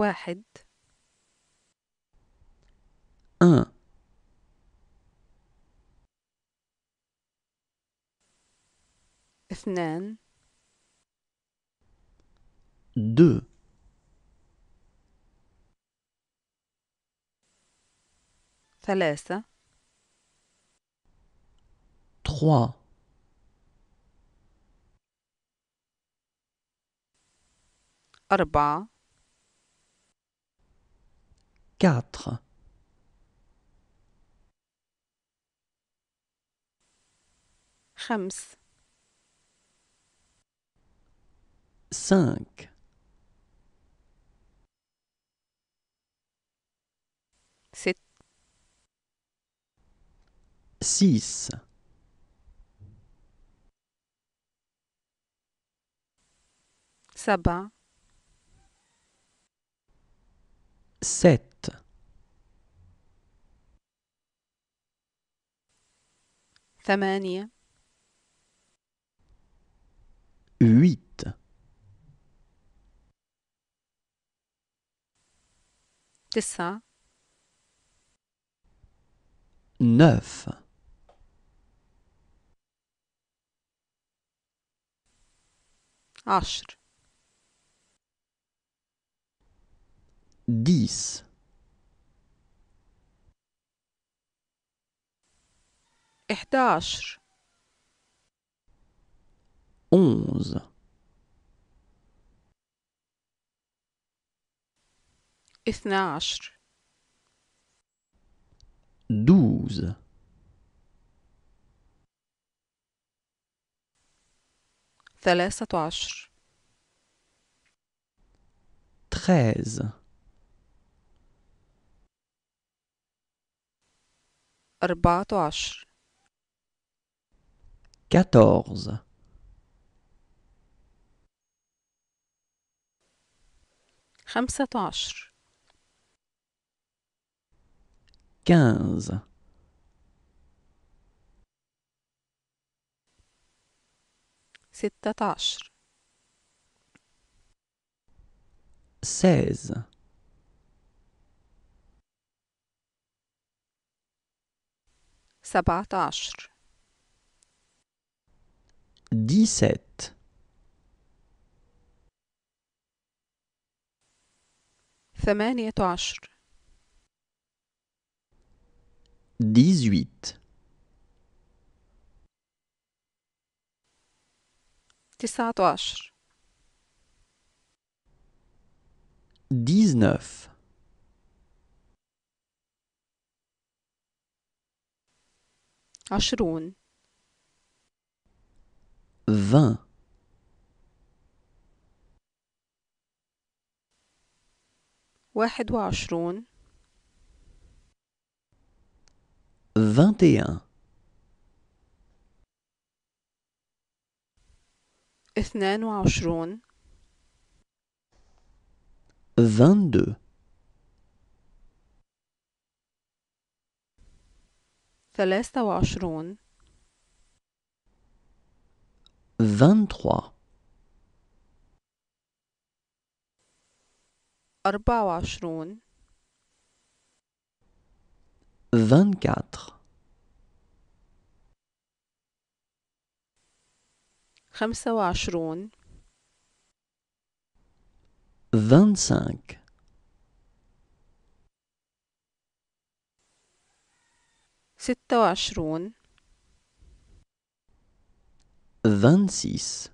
واحد أن اثنان دو ثلاثة تخوا أربعة 4. خمس. 5. 7 6. 7. ثمانية huit تسعة neuf عشر dix 11 11 12 12 ثلاثة عشر تخاز أربعة عشر quatorze خمسة عشر quinze ستة عشر seize سبعة عشر 17. sept ثمانية عشر تسعة عشر عشرون vingt واحد وعشرون vingt et un اثنان وعشرون vingt deux ثلاثة وعشرون vingt أربعة وعشرون vingt خمسة وعشرون وعشرون vingt-six,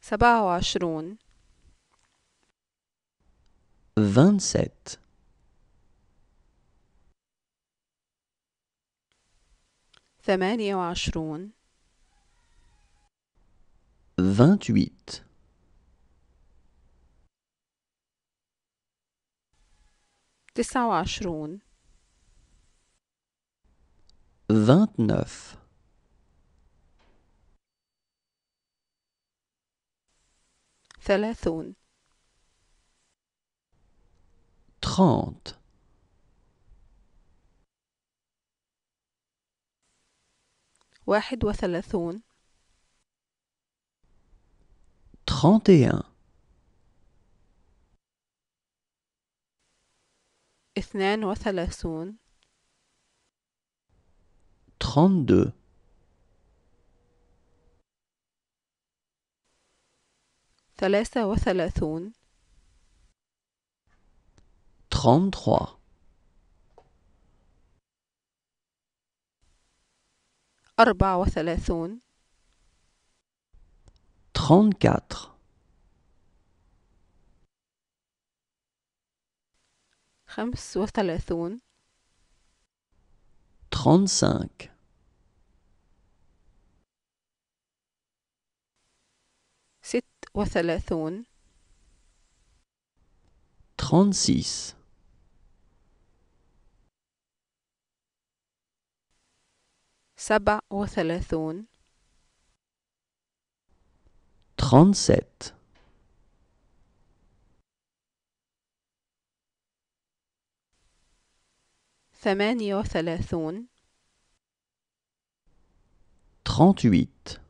سبعة وعشرون vingt-sept, ثمانية وعشرون vingt-huit, تسعة وعشرون vingt-neuf ثلاثون trente واحد وثلاثون trente et un اثنان وثلاثون 32 ثلاثة وثلاثون أربعة وثلاثون خمس وثلاثون 35 وثلاثون 36 سبع وثلاثون 37 ثمانية وثلاثون 38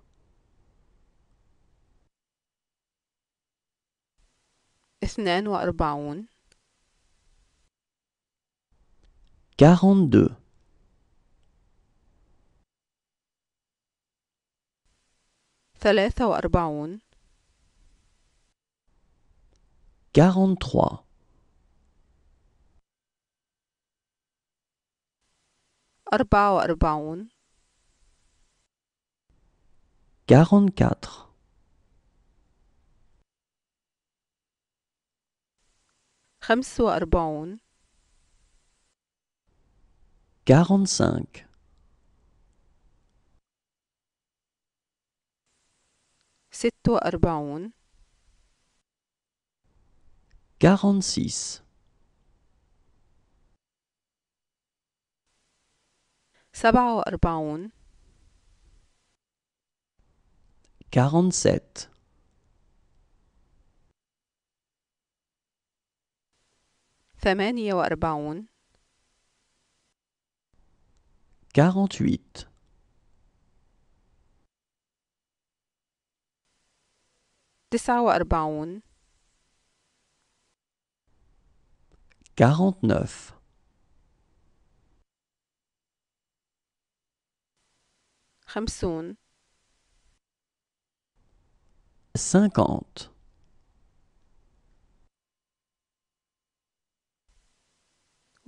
اثنان وأربعون 42 ثلاثة وأربعون 43 أربعة وأربعون 44 خمس وأربعون quarante-cinq, ست وأربعون quarante-six, سبعة وأربعون quarante-sept, ثمانية وأربعون 48 تسعة وأربعون 49 خمسون 50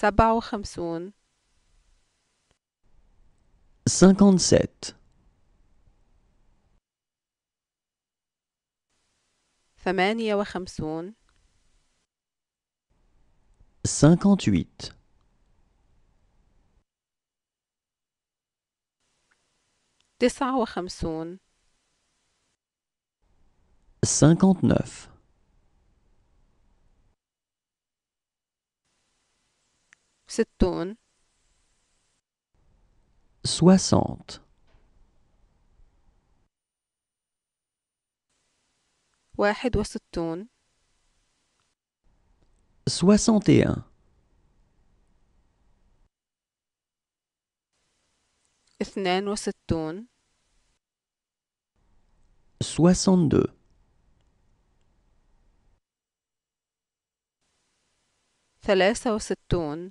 Sabao Khamsoun 57. Femeniyao Khamsoun 58. Tessao Khamsoun 59. ستون سواسانت واحد وستون soixante اثنان وستون soixante ثلاثة وستون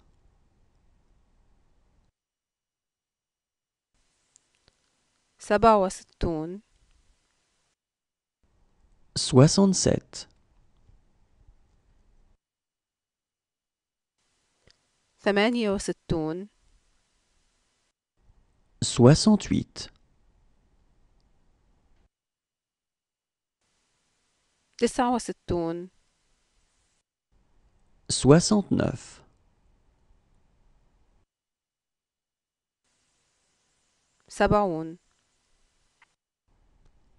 سبعة وستون soixante-sept, ثمانية وستون soixante-huit, تسعة وستون soixante-neuf, سبعون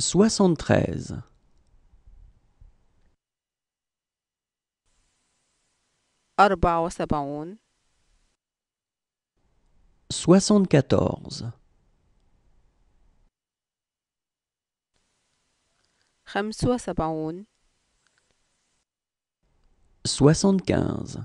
soixante-treize 75 c'est soixante-quatorze soixante-quinze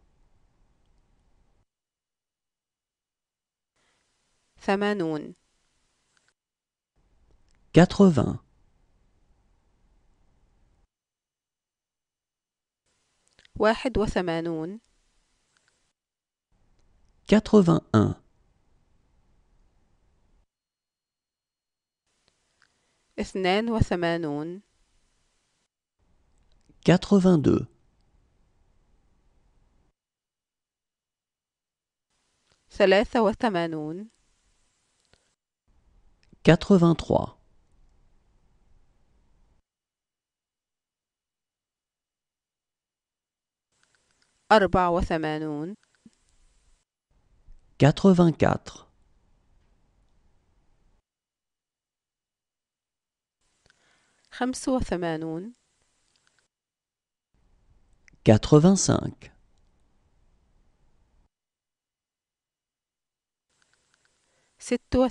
80 80. 81 81. 82 82. 83 83 84 85 85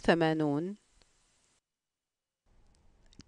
86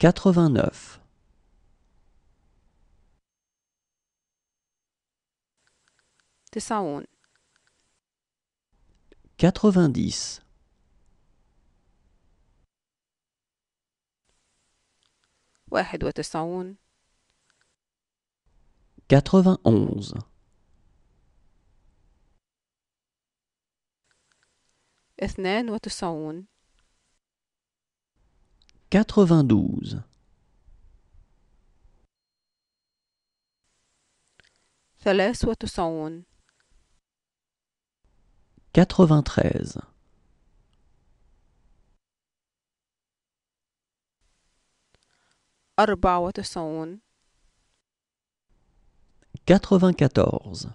89 91 90 91 91 92 92 93 93 94 95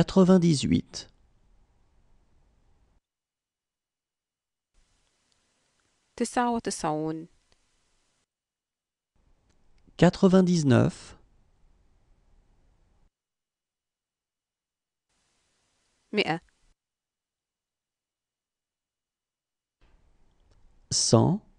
98 99 100 100